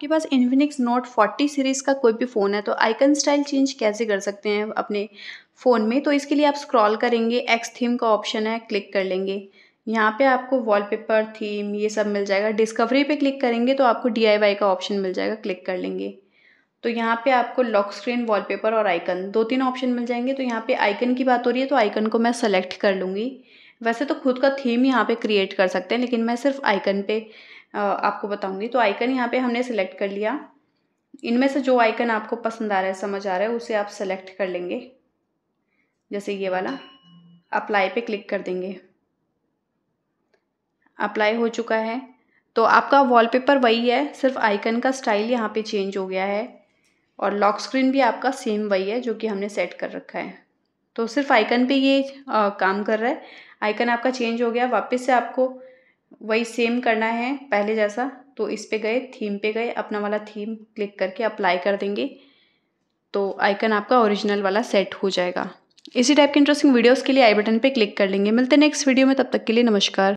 आपके पास Infinix note 40 series का कोई भी फ़ोन है तो आइकन स्टाइल चेंज कैसे कर सकते हैं अपने फ़ोन में तो इसके लिए आप स्क्रॉल करेंगे एक्स थीम का ऑप्शन है क्लिक कर लेंगे यहाँ पे आपको वॉलपेपर थीम ये सब मिल जाएगा डिस्कवरी पे क्लिक करेंगे तो आपको डी का ऑप्शन मिल जाएगा क्लिक कर लेंगे तो यहाँ पे आपको लॉक स्क्रीन वॉलपेपर और आइकन दो तीन ऑप्शन मिल जाएंगे तो यहाँ पे आइकन की बात हो रही है तो आइकन को मैं सेलेक्ट कर लूँगी वैसे तो खुद का थीम यहाँ पर क्रिएट कर सकते हैं लेकिन मैं सिर्फ आइकन पर आपको बताऊंगी तो आइकन यहाँ पे हमने सेलेक्ट कर लिया इनमें से जो आइकन आपको पसंद आ रहा है समझ आ रहा है उसे आप सेलेक्ट कर लेंगे जैसे ये वाला अप्लाई पे क्लिक कर देंगे अप्लाई हो चुका है तो आपका वॉलपेपर वही है सिर्फ आइकन का स्टाइल यहाँ पे चेंज हो गया है और लॉक स्क्रीन भी आपका सेम वही है जो कि हमने सेट कर रखा है तो सिर्फ आइकन पे ये आ, काम कर रहा है आइकन आपका चेंज हो गया वापस से आपको वही सेम करना है पहले जैसा तो इस पे गए थीम पे गए अपना वाला थीम क्लिक करके अप्लाई कर देंगे तो आइकन आपका ओरिजिनल वाला सेट हो जाएगा इसी टाइप के इंटरेस्टिंग वीडियोस के लिए आई बटन पे क्लिक कर लेंगे मिलते हैं नेक्स्ट वीडियो में तब तक के लिए नमस्कार